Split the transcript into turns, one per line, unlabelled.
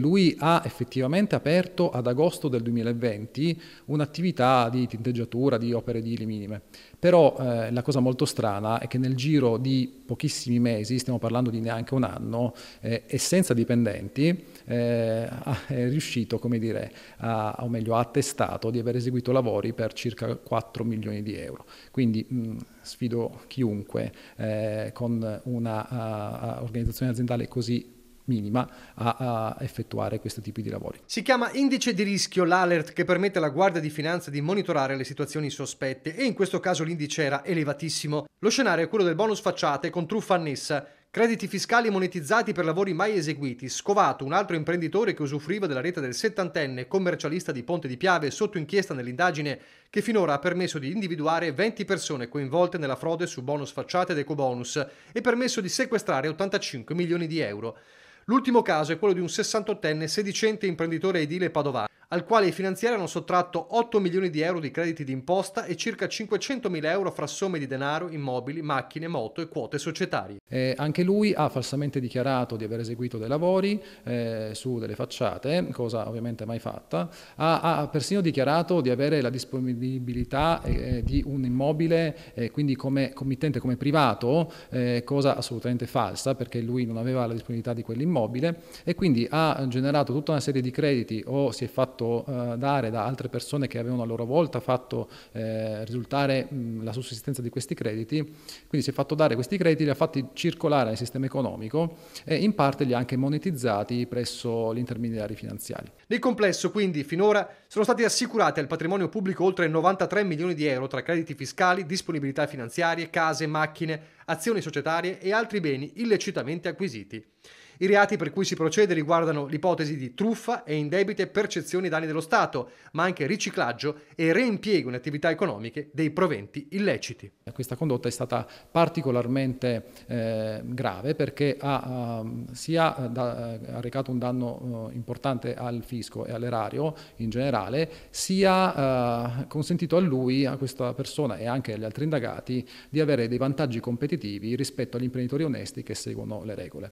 Lui ha effettivamente aperto ad agosto del 2020 un'attività di tinteggiatura di opere edili minime, però eh, la cosa molto strana è che nel giro di pochissimi mesi, stiamo parlando di neanche un anno, eh, e senza dipendenti, eh, è riuscito, come dire, a, o meglio ha attestato di aver eseguito lavori per circa 4 milioni di euro. Quindi mh, mm, sfido chiunque eh, con un'organizzazione aziendale così minima a, a, effettuare questo tipo di lavori.
Si chiama indice di rischio l'alert che permette alla Guardia di Finanza di monitorare le situazioni sospette e in questo caso l'indice era elevatissimo. Lo scenario è quello del bonus facciate con truffa annessa. Crediti fiscali monetizzati per lavori mai eseguiti. Scovato un altro imprenditore che usufruiva della rete del settantenne commercialista di Ponte di Piave sotto inchiesta nell'indagine che finora ha permesso di individuare 20 persone coinvolte nella frode su bonus facciate ed ecobonus e permesso di sequestrare 85 milioni di euro. L'ultimo caso è quello di un 68enne sedicente imprenditore edile padovano al quale i finanziari hanno sottratto 8 milioni di euro di crediti d'imposta e circa 500 mila euro fra somme di denaro, immobili, macchine, moto e quote societarie.
Eh, anche lui ha falsamente dichiarato di aver eseguito dei lavori eh, su delle facciate, cosa ovviamente mai fatta, ha, ha persino dichiarato di avere la disponibilità eh, eh di un immobile, eh, quindi come committente, come privato, eh, cosa assolutamente falsa perché lui non aveva la disponibilità di quell'immobile e quindi ha generato tutta una serie di crediti o si è fatto fatto eh, dare da altre persone che avevano a loro volta fatto eh, risultare mh, la sussistenza di questi crediti, quindi si è fatto dare questi crediti, li ha fatti circolare nel sistema economico e in parte li ha anche monetizzati presso gli intermediari finanziari.
Nel complesso quindi finora sono stati assicurati al patrimonio pubblico oltre 93 milioni di euro tra crediti fiscali, disponibilità finanziarie, case, macchine, azioni societarie e altri beni illecitamente acquisiti. I reati per cui si procede riguardano l'ipotesi di truffa e indebite percezioni danni dello Stato, ma anche riciclaggio e reimpiego in attività economiche dei proventi illeciti. Questa condotta è stata
particolarmente eh, grave perché ha eh, sia da, ha recato un danno eh, importante al fisco e all'erario in generale, sia eh, consentito a lui, a questa persona e anche agli altri indagati di avere dei vantaggi
competitivi rispetto agli imprenditori onesti che seguono le regole.